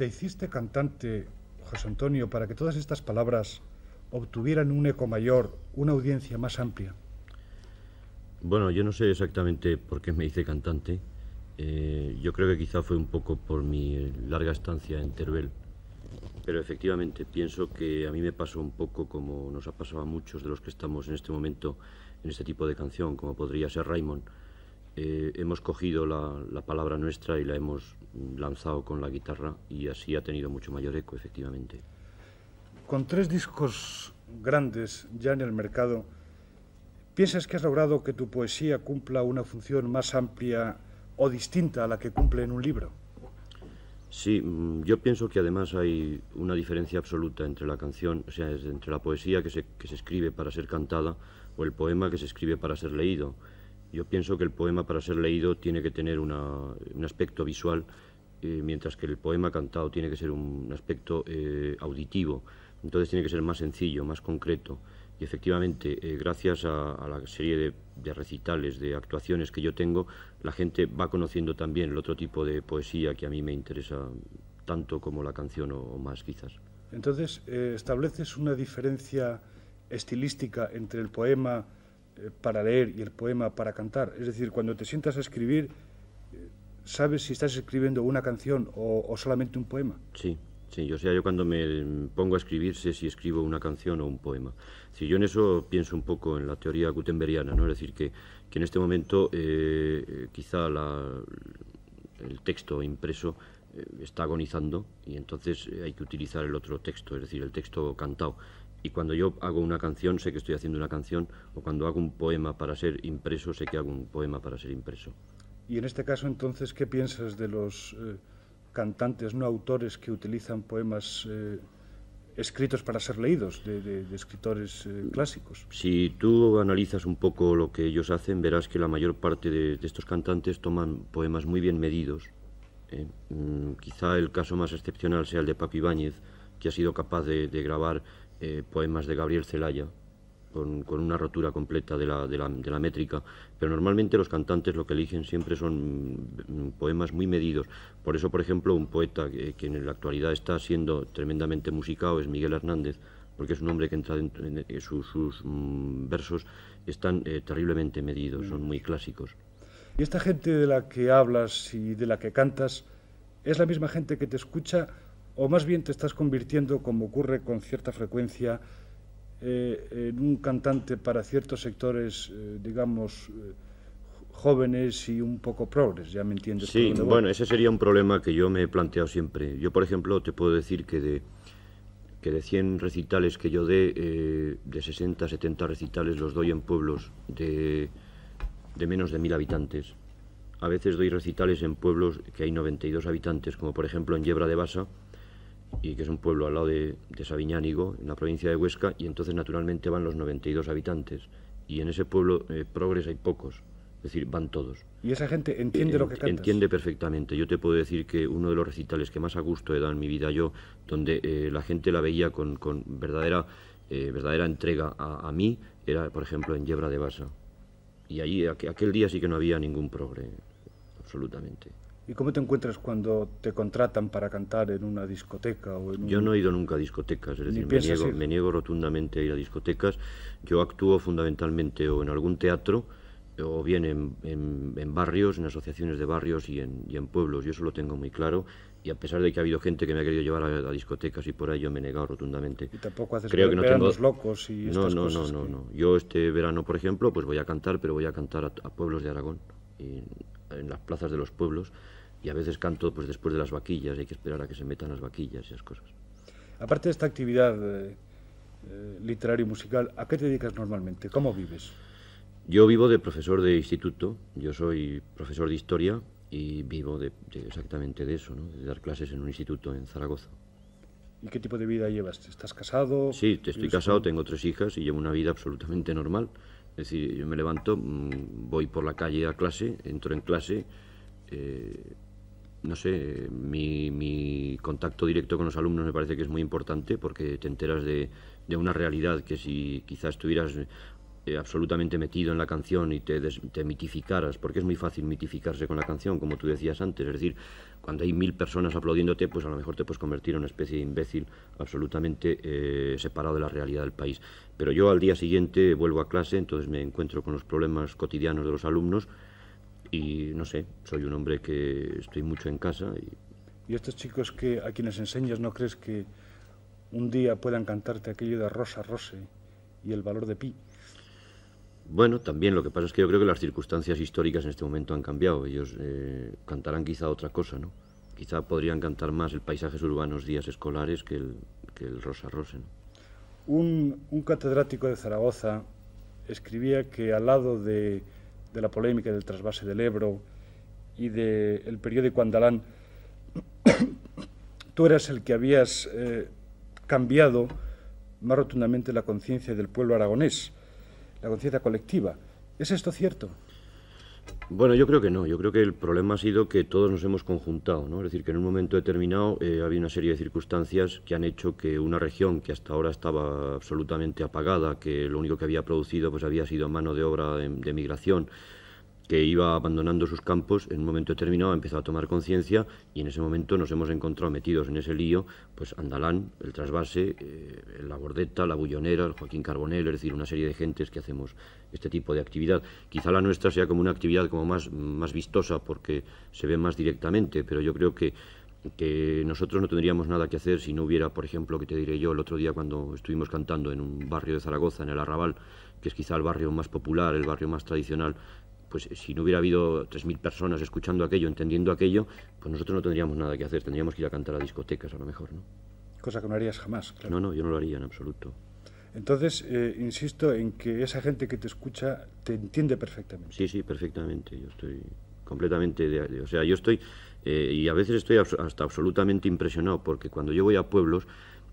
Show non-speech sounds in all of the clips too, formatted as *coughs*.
¿Te hiciste cantante, José Antonio, para que todas estas palabras obtuvieran un eco mayor, una audiencia más amplia? Bueno, yo no sé exactamente por qué me hice cantante. Eh, yo creo que quizá fue un poco por mi eh, larga estancia en Teruel. Pero efectivamente, pienso que a mí me pasó un poco como nos ha pasado a muchos de los que estamos en este momento en este tipo de canción, como podría ser Raymond eh, hemos cogido la, palabra nuestra y la hemos lanzado con la guitarra y así ha tenido mucho mayor eco, efectivamente. Con tres discos grandes ya en el mercado, ¿piensas que has logrado que tu poesía cumpla una función más amplia o distinta a la que cumple en un libro? Sí, mm, yo pienso que además hay una diferencia absoluta entre la canción, o sea, entre la poesía que se, que se escribe para ser cantada o el poema que se escribe para ser leído. Yo pienso que el poema para ser leído tiene que tener un aspecto visual, eh, mientras que el poema cantado tiene que ser un aspecto eh, auditivo. Entonces tiene que ser más sencillo, más concreto. Y efectivamente, eh, gracias a, la serie de, recitales, de actuaciones que yo tengo, la gente va conociendo también el otro tipo de poesía que a mí me interesa tanto como la canción o, o más quizás. Entonces, estableces una diferencia estilística entre el poema eh, para leer y el poema para cantar. Es decir, cuando te sientas a escribir, eh, ¿sabes si estás escribiendo una canción o, solamente un poema? Sí. Sí, yo sea, yo cuando me pongo a escribir sé si escribo una canción o un poema. Si yo en eso pienso un poco en la teoría gutenbergiana, ¿no? Es decir, que, en este momento eh, quizá el texto impreso está agonizando y entonces hay que utilizar el otro texto, es decir, el texto cantado. Y cuando yo hago una canción, sé que estoy haciendo una canción, o cuando hago un poema para ser impreso, sé que hago un poema para ser impreso. Y en este caso, entonces, ¿qué piensas de los eh, cantantes no autores que utilizan poemas eh, escritos para ser leídos, de, escritores eh, clásicos? Si tú analizas un poco lo que ellos hacen, verás que la mayor parte de, estos cantantes toman poemas muy bien medidos. Mm, quizá el caso más excepcional sea el de Papi Báñez, que ha sido capaz de, de grabar eh, poemas de Gabriel Celaya, con, una rotura completa de la, métrica, pero normalmente los cantantes lo que eligen siempre son mm, poemas muy medidos. Por eso, por ejemplo, un poeta que, en la actualidad está siendo tremendamente musicado es Miguel Hernández, porque es un hombre que entra dentro, en, eh, sus, mm, versos están eh, terriblemente medidos, son muy clásicos. ¿Y esta gente de la que hablas y de la que cantas es la misma gente que te escucha o más bien te estás convirtiendo, como ocurre con cierta frecuencia, eh, en un cantante para ciertos sectores, eh, digamos, eh, jóvenes y un poco progres, ya me entiendes. Sí, bueno, ese sería un problema que yo me he planteado siempre. Yo, por ejemplo, te puedo decir que de, que de 100 recitales que yo dé, de 60, 70 recitales los doy en pueblos de, de menos de mil habitantes. A veces doy recitales en pueblos que hay 92 habitantes, como por ejemplo en Yebra de Basa, y que es un pueblo al lado de, de Sabiñánigo, en la provincia de Huesca, y entonces naturalmente van los 92 habitantes. Y en ese pueblo eh, progres hay pocos, es decir, van todos. ¿Y esa gente entiende eh, lo que cantas? Entiende perfectamente. Yo te puedo decir que uno de los recitales que más a gusto he dado en mi vida yo, donde eh, la gente la veía con, verdadera, verdadera entrega a, a, mí, era, por ejemplo, en Yebra de Basa. Y allí, aquel día sí que no había ningún progre, absolutamente. ¿Y cómo te encuentras cuando te contratan para cantar en una discoteca? O Yo no he ido nunca a discotecas, es decir, me niego, me niego, rotundamente a ir a discotecas. Yo actúo fundamentalmente o en algún teatro o bien en, barrios, en asociaciones de barrios y en, pueblos. Yo eso lo tengo muy claro. Y a pesar de que ha habido gente que me ha querido llevar a, discotecas y por ahí yo me he negado rotundamente. Y tampoco haces Creo que no locos y no, estas no, cosas No, no, no, Yo este verano, por ejemplo, pues voy a cantar, pero voy a cantar a, pueblos de Aragón en las plazas de los pueblos y a veces canto pues después de las vaquillas, hay que esperar a que se metan las vaquillas y esas cosas. Aparte de esta actividad eh, eh literaria y musical, ¿a qué te dedicas normalmente? ¿Cómo vives? Yo vivo de profesor de instituto, yo soy profesor de historia y vivo de, exactamente de eso, ¿no? de dar clases en un instituto en Zaragoza. ¿Y qué tipo de vida llevas? ¿Estás casado? Sí, estoy casado, tengo tres hijas y llevo una vida absolutamente normal. Es decir, yo me levanto, mm, voy por la calle a clase, entro en clase, eh, no sé, mi, contacto directo con los alumnos me parece que es muy importante porque te enteras de, una realidad que si quizás tuvieras eh, absolutamente metido en la canción y te, mitificaras, porque es muy fácil mitificarse con la canción, como tú decías antes, es decir, cuando hay mil personas aplaudiéndote, pues a lo mejor te puedes convertir en una especie de imbécil absolutamente eh, separado de la realidad del país. Pero yo al día siguiente vuelvo a clase, entonces me encuentro con los problemas cotidianos de los alumnos y no sé, soy un hombre que estoy mucho en casa. ¿Y, ¿Y estos chicos que a quienes enseñas no crees que un día puedan cantarte aquello de Rosa Rose y el valor de Pi? Bueno, también lo que pasa es que yo creo que las circunstancias históricas en este momento han cambiado. Ellos eh, cantarán quizá otra cosa, ¿no? Quizá podrían cantar más el paisajes urbanos días escolares que el, Rosa Rose. Un, catedrático de Zaragoza escribía que al lado de, la polémica del trasvase del Ebro y del de periódico Andalán, *coughs* tú eras el que habías eh, cambiado más rotundamente la conciencia del pueblo aragonés la conciencia colectiva. ¿Es esto cierto? Bueno, yo creo que no. Yo creo que el problema ha sido que todos nos hemos conjuntado, ¿no? Es decir, que en un momento determinado eh, había una serie de circunstancias que han hecho que una región que hasta ahora estaba absolutamente apagada, que lo único que había producido pues había sido mano de obra de migración, que iba abandonando sus campos, en un momento determinado ha empezado a tomar conciencia y en ese momento nos hemos encontrado metidos en ese lío, pues Andalán, el trasvase, eh, la bordeta, la bullonera, el Joaquín Carbonel, es decir, una serie de gentes que hacemos este tipo de actividad. Quizá la nuestra sea como una actividad como más, más vistosa porque se ve más directamente, pero yo creo que que nosotros no tendríamos nada que hacer si no hubiera, por ejemplo, que te diré yo, el otro día cuando estuvimos cantando en un barrio de Zaragoza, en el Arrabal, que es quizá el barrio más popular, el barrio más tradicional pues si no hubiera habido 3.000 personas escuchando aquello, entendiendo aquello, pues nosotros no tendríamos nada que hacer, tendríamos que ir a cantar a discotecas a lo mejor, ¿no? Cosa que no harías jamás, claro. No, no, yo no lo haría en absoluto. Entonces, eh, insisto en que esa gente que te escucha te entiende perfectamente. Sí, sí, perfectamente. Yo estoy completamente de, o sea yo estoy eh, y a veces estoy hasta absolutamente impresionado porque cuando yo voy a pueblos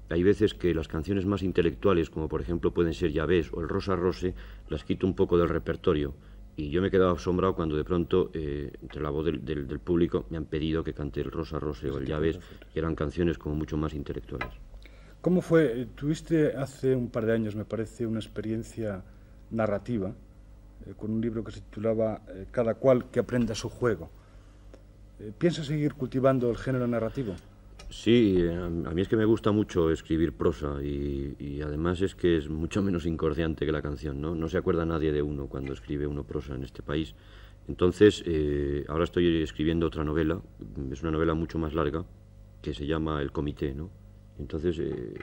hay veces que las canciones más intelectuales como por ejemplo pueden ser Llaves o el Rosa Rose las quito un poco del repertorio y yo me he quedado asombrado cuando de pronto, eh, entre la voz del, público, me han pedido que cante el Rosa Rose o el Llaves, que eran canciones como mucho más intelectuales. ¿Cómo fue? Eh, tuviste hace un par de años, me parece, una experiencia narrativa eh, con un libro que se titulaba Cada cual que aprenda su juego. ¿Piensas seguir cultivando el género narrativo? Sí, eh, a mí es que me gusta mucho escribir prosa y, además es que es mucho menos incordiante que la canción, ¿no? No se acuerda nadie de uno cuando escribe uno prosa en este país. Entonces, eh, ahora estoy escribiendo otra novela, mm, es una novela mucho más larga, que se llama El Comité, ¿no? Entonces, eh,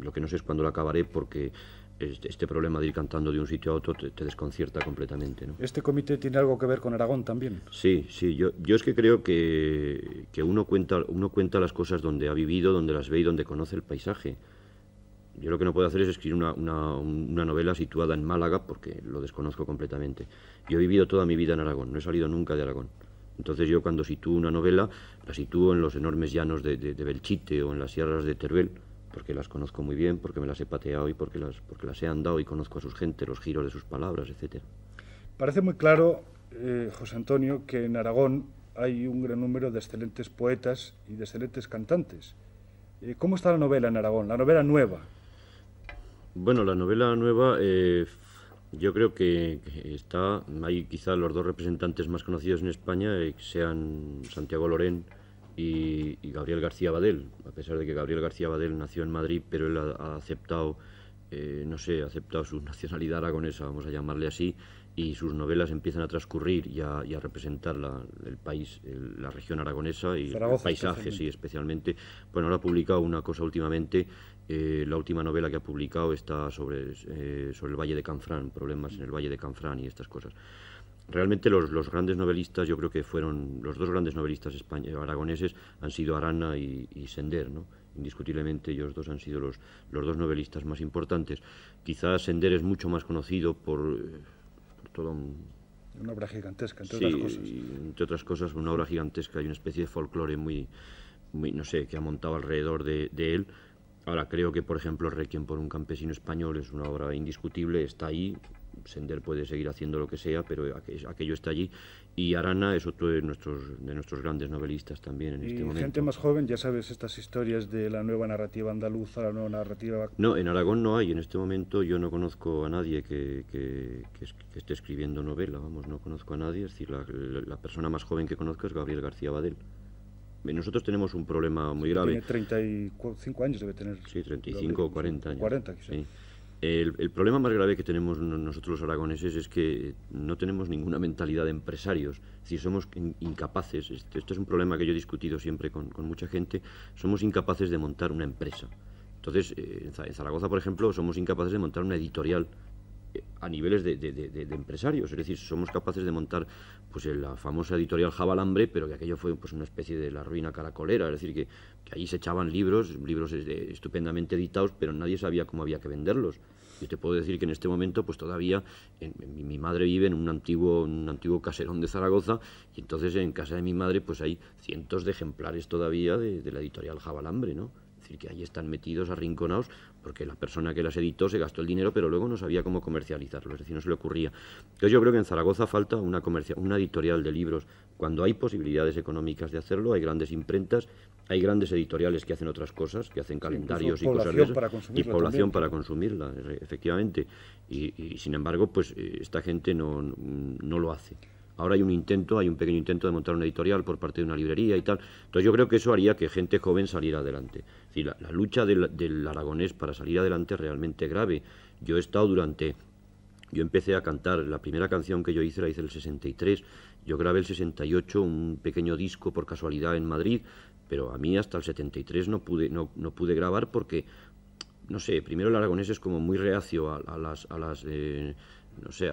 lo que no sé es cuándo la acabaré porque este, este problema de ir cantando de un sitio a otro te, desconcierta completamente. ¿no? ¿Este comité tiene algo que ver con Aragón también? Sí, sí. Yo, yo es que creo que, uno, cuenta, uno cuenta las cosas donde ha vivido, donde las ve y donde conoce el paisaje. Yo lo que no puedo hacer es escribir una, novela situada en Málaga porque lo desconozco completamente. Yo he vivido toda mi vida en Aragón, no he salido nunca de Aragón. Entonces yo cuando sitúo una novela, la sitúo en los enormes llanos de, de Belchite o en las sierras de Teruel porque las conozco muy bien, porque me las he pateado y porque las, porque las he andado y conozco a sus gente, los giros de sus palabras, etc. Parece muy claro, eh, José Antonio, que en Aragón hay un gran número de excelentes poetas y de excelentes cantantes. Eh, ¿Cómo está la novela en Aragón, la novela nueva? Bueno, la novela nueva eh, yo creo que está, hay quizá los dos representantes más conocidos en España, sean Santiago Lorén, y, Gabriel García Badel, a pesar de que Gabriel García Badel nació en Madrid, pero él ha, aceptado, eh, no sé, ha aceptado su *laughs* nacionalidad aragonesa, vamos a llamarle así, y sus novelas empiezan a transcurrir y a, representar la, el país, la región aragonesa y el paisaje, sí, especialmente. Bueno, ahora ha publicado una cosa últimamente, eh, la última novela que ha publicado está sobre, eh, sobre el Valle de Canfrán, problemas en el Valle de Canfrán y estas cosas realmente los, grandes novelistas, yo creo que fueron los dos grandes novelistas eh, aragoneses han sido Arana y, Sender, ¿no? Indiscutiblemente ellos dos han sido los, los, dos novelistas más importantes. Quizás Sender es mucho más conocido por, eh, por todo Una obra gigantesca, entre otras cosas. entre otras cosas, una obra gigantesca y una especie de folclore muy, muy no sé, que ha montado alrededor de, de él. Ahora, creo que, por ejemplo, Requiem por un campesino español es una obra indiscutible, está ahí, Sender puede seguir haciendo lo que sea, pero aquello está allí. Y Arana es otro de nuestros, de nuestros grandes novelistas también en este momento. gente más joven, ya sabes, estas historias de la nueva narrativa andaluza, la nueva narrativa... No, en Aragón no hay. En este momento yo no conozco a nadie que, esté escribiendo novela, vamos, no conozco a nadie. Es decir, la, persona más joven que conozco es Gabriel García Badel. Eh, nosotros tenemos un problema muy grave. Tiene 35 años, debe tener. Sí, 35 o 40 años. 40, quizás. Sí. El, problema más grave que tenemos nosotros los aragoneses es que no tenemos ninguna mentalidad de empresarios, si somos incapaces, esto es un problema que yo he discutido siempre con, mucha gente, somos incapaces de montar una empresa. Entonces, eh, en Zaragoza, por ejemplo, somos incapaces de montar una editorial a niveles de, empresarios. Es decir, somos capaces de montar pues la famosa editorial Jabalambre, pero que aquello fue pues una especie de la ruina caracolera. Es decir, que, allí se echaban libros, libros estupendamente editados, pero nadie sabía cómo había que venderlos. Y te puedo decir que en este momento, pues todavía mi madre vive en un antiguo, un antiguo caserón de Zaragoza, y entonces en casa de mi madre, pues hay cientos de ejemplares todavía de, la editorial Jabalambre, ¿no? que ahí están metidos, arrinconados, porque la persona que las editó se gastó el dinero, pero luego no sabía cómo comercializarlo, es decir, no se le ocurría. Entonces yo creo que en Zaragoza falta una, una editorial de libros. Cuando hay posibilidades económicas de hacerlo, hay grandes imprentas, hay grandes editoriales que hacen otras cosas, que hacen calendarios y cosas de y población para consumirla, e-, efectivamente. Y, sin embargo, pues eh, esta gente no lo hace. Ahora hay un intento, hay un pequeño intento de montar una editorial por parte de una librería y tal. Entonces yo creo que eso haría que gente joven saliera adelante. la, lucha del, aragonés para salir adelante es realmente grave. Yo he estado durante yo empecé a cantar, la primera canción que yo hice la hice el 63, yo grabé el 68 un pequeño disco por casualidad en Madrid, pero a mí hasta el 73 no pude, no, no pude grabar porque, no sé, primero el aragonés es como muy reacio a, las, eh, no sé,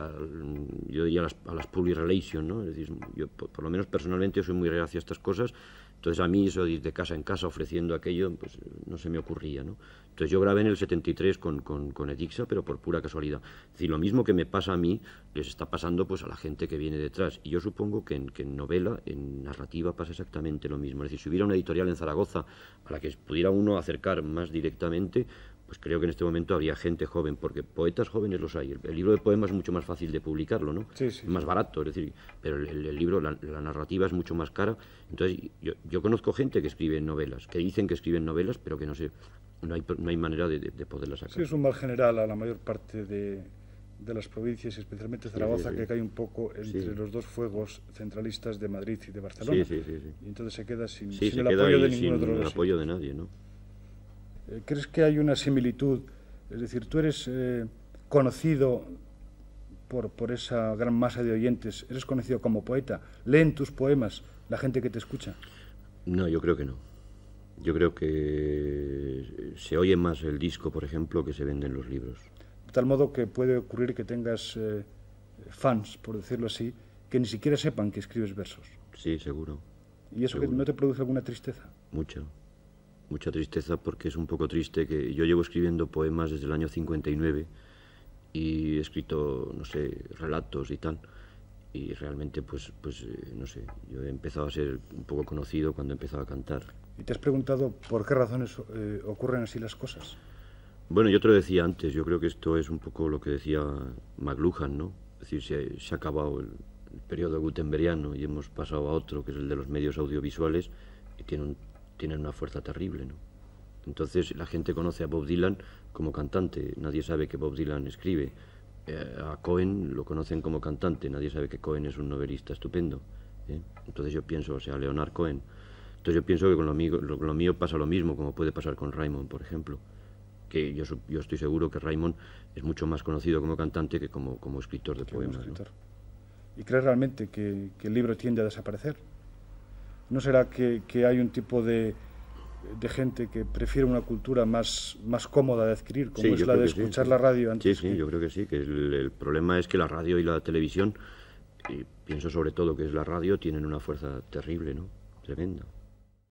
yo diría a las, public relations, ¿no? Es decir, yo por, lo menos personalmente soy muy reacio a estas cosas, entonces a mí eso de ir de casa en casa ofreciendo aquello, pues no se me ocurría, ¿no? Entonces yo grabé en el 73 con, con, Edixa, pero por pura casualidad. Es decir, lo mismo que me pasa a mí, les está pasando pues a la gente que viene detrás. Y yo supongo que en, que en novela, en narrativa, pasa exactamente lo mismo. Es decir, si hubiera una editorial en Zaragoza a la que pudiera uno acercar más directamente, pues creo que en este momento había gente joven, porque poetas jóvenes los hay. El, libro de poemas es mucho más fácil de publicarlo, ¿no? Sí, sí. más barato, es decir, pero el, libro, la, narrativa es mucho más cara. Entonces, yo, conozco gente que escribe novelas, que dicen que escriben novelas, pero que no sé, no hay, manera de, poderlas sacar. Sí, es un mal general a la mayor parte de, las provincias, especialmente Zaragoza, que cae un poco entre los dos fuegos centralistas de Madrid y de Barcelona. Sí, sí, sí. Y entonces se queda sin, el apoyo de ninguno de los el apoyo de nadie, ¿no? Eh, ¿Crees que hay una similitud? Es decir, tú eres eh, conocido por, esa gran masa de oyentes, eres conocido como poeta, leen tus poemas la gente que te escucha. No, yo creo que no. Yo creo que se oye más el disco, por ejemplo, que se venden los libros. De tal modo que puede ocurrir que tengas eh, fans, por decirlo así, que ni siquiera sepan que escribes versos. Sí, seguro. ¿Y eso no te produce alguna tristeza? Mucho mucha tristeza porque es un poco triste que yo llevo escribiendo poemas desde el año 59 y he escrito, no sé, relatos y tal. Y realmente, pues, pues eh, no sé, yo he empezado a ser un poco conocido cuando he empezado a cantar. ¿Y te has preguntado por qué razones eh, ocurren así las cosas? Bueno, yo te lo decía antes, yo creo que esto es un poco lo que decía McLuhan, ¿no? Es decir, se, ha acabado el, el periodo gutenbergiano y hemos pasado a otro, que es el de los medios audiovisuales, y tiene un tienen una fuerza terrible, ¿no? Entonces la gente conoce a Bob Dylan como cantante, nadie sabe que Bob Dylan escribe. Eh, a Cohen lo conocen como cantante, nadie sabe que Cohen es un novelista estupendo. ¿eh? Entonces yo pienso, o sea, Leonard Cohen. Entonces yo pienso que con lo, mío, pasa lo mismo, como puede pasar con Raymond, por ejemplo. Que yo, yo, estoy seguro que Raymond es mucho más conocido como cantante que como, como escritor de poemas. ¿Y crees realmente que el libro tiende a desaparecer? ¿No será que, hay un tipo de, gente que prefiere una cultura más, más cómoda de adquirir, como es la de escuchar la radio antes? Sí, sí, yo creo que sí, que el, el, problema es que la radio y la televisión, y pienso sobre todo que es la radio, tienen una fuerza terrible, ¿no? Tremenda.